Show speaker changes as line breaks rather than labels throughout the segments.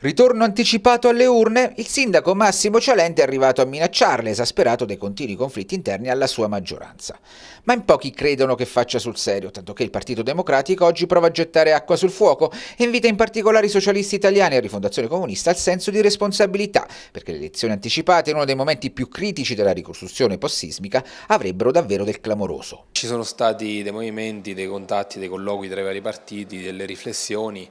Ritorno anticipato alle urne, il sindaco Massimo Cialente è arrivato a minacciarle, esasperato dai continui conflitti interni alla sua maggioranza. Ma in pochi credono che faccia sul serio, tanto che il Partito Democratico oggi prova a gettare acqua sul fuoco e invita in particolare i socialisti italiani e la Rifondazione Comunista al senso di responsabilità, perché le elezioni anticipate, in uno dei momenti più critici della ricostruzione post-sismica, avrebbero davvero del clamoroso.
Ci sono stati dei movimenti, dei contatti, dei colloqui tra i vari partiti, delle riflessioni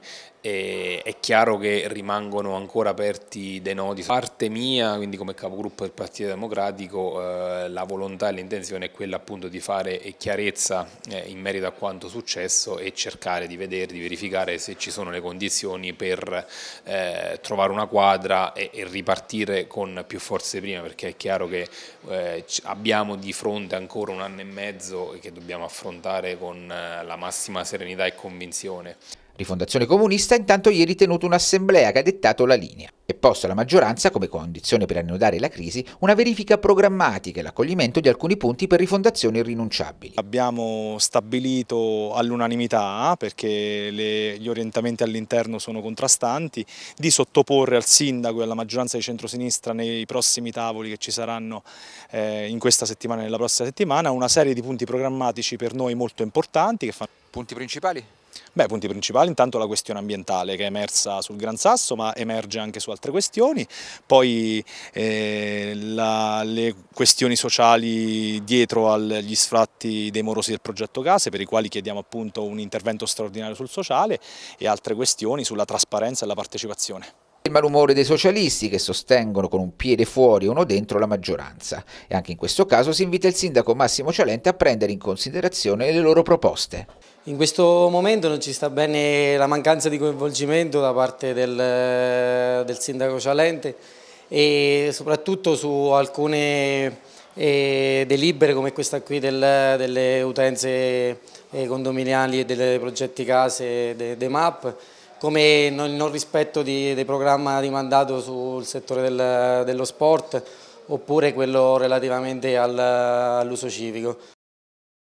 e è chiaro che rimangono ancora aperti dei nodi. Da Parte mia, quindi come capogruppo del Partito Democratico, eh, la volontà e l'intenzione è quella appunto di fare chiarezza eh, in merito a quanto successo e cercare di vedere, di verificare se ci sono le condizioni per eh, trovare una quadra e, e, ripartire con più forze prima, perché è chiaro che eh, abbiamo di fronte ancora un anno e mezzo che dobbiamo affrontare con eh, la massima serenità e convinzione.
Rifondazione Comunista intanto ieri tenuto un'assemblea che ha dettato la linea e posto alla maggioranza, come condizione per annodare la crisi, una verifica programmatica e l'accoglimento di alcuni punti per rifondazioni irrinunciabili.
Abbiamo stabilito all'unanimità, perché le, gli orientamenti all'interno sono contrastanti, di sottoporre al sindaco e alla maggioranza di centrosinistra nei prossimi tavoli che ci saranno eh, in questa settimana e nella prossima settimana una serie di punti programmatici per noi molto importanti. Che fanno...
Punti principali?
Beh, punti principali, intanto la questione ambientale che è emersa sul Gran Sasso ma emerge anche su altre questioni, poi eh, la, le questioni sociali dietro agli sfratti dei morosi del progetto Case per i quali chiediamo appunto un intervento straordinario sul sociale e altre questioni sulla trasparenza e la partecipazione
il malumore dei socialisti che sostengono con un piede fuori e uno dentro la maggioranza e anche in questo caso si invita il sindaco Massimo Cialente a prendere in considerazione le loro proposte.
In questo momento non ci sta bene la mancanza di coinvolgimento da parte del, del sindaco Cialente e soprattutto su alcune eh, delibere come questa qui del, delle utenze eh, condominiali e dei progetti case dei de MAP come il non, rispetto di, del programma di mandato sul settore del, dello sport oppure quello relativamente al, all'uso civico.